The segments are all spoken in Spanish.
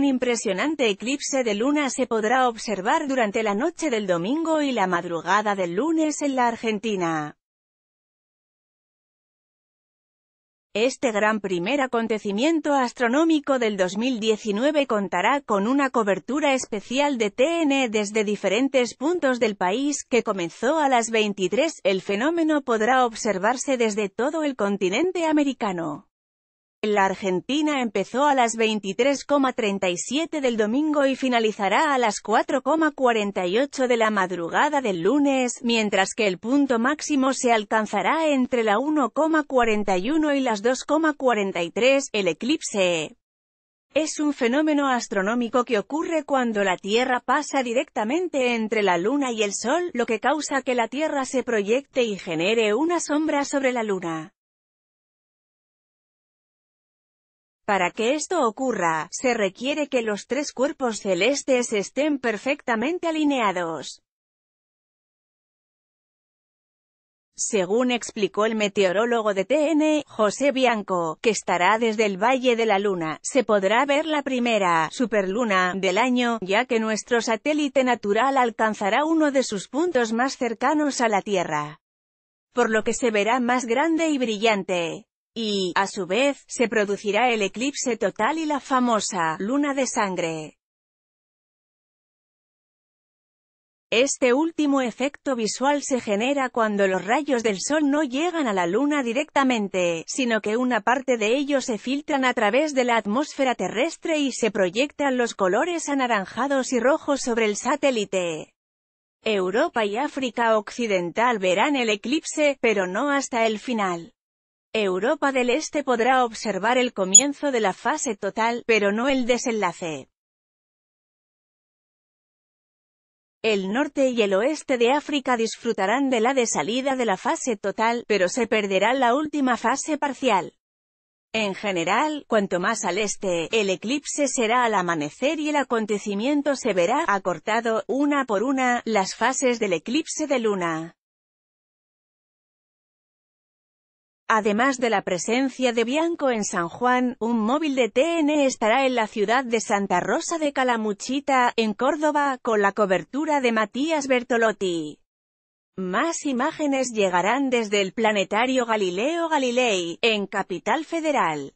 Un impresionante eclipse de luna se podrá observar durante la noche del domingo y la madrugada del lunes en la Argentina. Este gran primer acontecimiento astronómico del 2019 contará con una cobertura especial de TN desde diferentes puntos del país que comenzó a las 23. El fenómeno podrá observarse desde todo el continente americano la Argentina empezó a las 23.37 del domingo y finalizará a las 4.48 de la madrugada del lunes, mientras que el punto máximo se alcanzará entre la 1.41 y las 2.43. El eclipse es un fenómeno astronómico que ocurre cuando la Tierra pasa directamente entre la Luna y el Sol, lo que causa que la Tierra se proyecte y genere una sombra sobre la Luna. Para que esto ocurra, se requiere que los tres cuerpos celestes estén perfectamente alineados. Según explicó el meteorólogo de TN, José Bianco, que estará desde el Valle de la Luna, se podrá ver la primera superluna del año, ya que nuestro satélite natural alcanzará uno de sus puntos más cercanos a la Tierra. Por lo que se verá más grande y brillante y, a su vez, se producirá el eclipse total y la famosa luna de sangre. Este último efecto visual se genera cuando los rayos del sol no llegan a la luna directamente, sino que una parte de ellos se filtran a través de la atmósfera terrestre y se proyectan los colores anaranjados y rojos sobre el satélite. Europa y África Occidental verán el eclipse, pero no hasta el final. Europa del Este podrá observar el comienzo de la fase total, pero no el desenlace. El norte y el oeste de África disfrutarán de la de salida de la fase total, pero se perderá la última fase parcial. En general, cuanto más al este, el eclipse será al amanecer y el acontecimiento se verá acortado, una por una, las fases del eclipse de luna. Además de la presencia de Bianco en San Juan, un móvil de TN estará en la ciudad de Santa Rosa de Calamuchita, en Córdoba, con la cobertura de Matías Bertolotti. Más imágenes llegarán desde el planetario Galileo Galilei, en Capital Federal.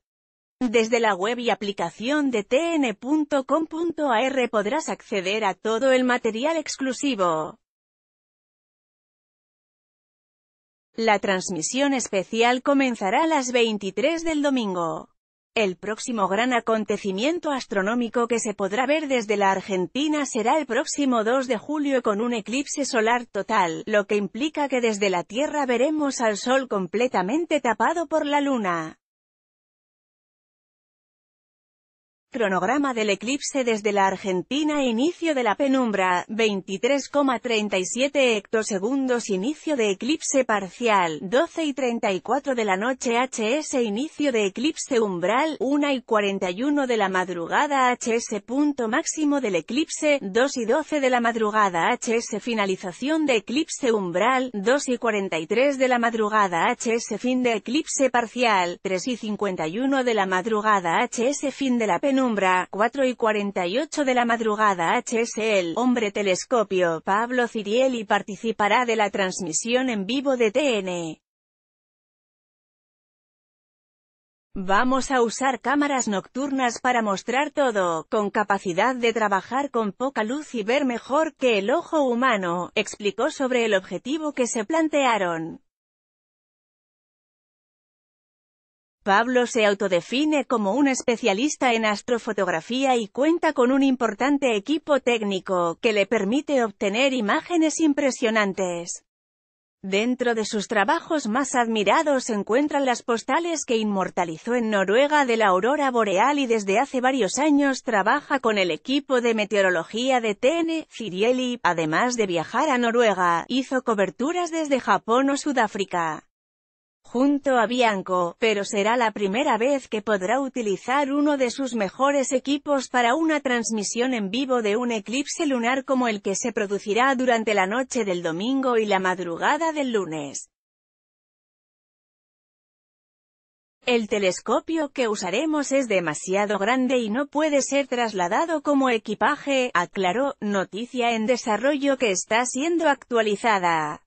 Desde la web y aplicación de tn.com.ar podrás acceder a todo el material exclusivo. La transmisión especial comenzará a las 23 del domingo. El próximo gran acontecimiento astronómico que se podrá ver desde la Argentina será el próximo 2 de julio con un eclipse solar total, lo que implica que desde la Tierra veremos al Sol completamente tapado por la Luna. Cronograma del eclipse desde la Argentina Inicio de la penumbra, 23,37 hectosegundos Inicio de eclipse parcial, 12 y 34 de la noche HS Inicio de eclipse umbral, 1 y 41 de la madrugada HS Punto máximo del eclipse, 2 y 12 de la madrugada HS Finalización de eclipse umbral, 2 y 43 de la madrugada HS Fin de eclipse parcial, 3 y 51 de la madrugada HS Fin de la penumbra 4 y 48 de la madrugada HSL, Hombre Telescopio, Pablo Ciriel participará de la transmisión en vivo de TN. Vamos a usar cámaras nocturnas para mostrar todo, con capacidad de trabajar con poca luz y ver mejor que el ojo humano, explicó sobre el objetivo que se plantearon. Pablo se autodefine como un especialista en astrofotografía y cuenta con un importante equipo técnico, que le permite obtener imágenes impresionantes. Dentro de sus trabajos más admirados se encuentran las postales que inmortalizó en Noruega de la aurora boreal y desde hace varios años trabaja con el equipo de meteorología de TN, Cirieli, además de viajar a Noruega, hizo coberturas desde Japón o Sudáfrica junto a Bianco, pero será la primera vez que podrá utilizar uno de sus mejores equipos para una transmisión en vivo de un eclipse lunar como el que se producirá durante la noche del domingo y la madrugada del lunes. El telescopio que usaremos es demasiado grande y no puede ser trasladado como equipaje, aclaró, noticia en desarrollo que está siendo actualizada.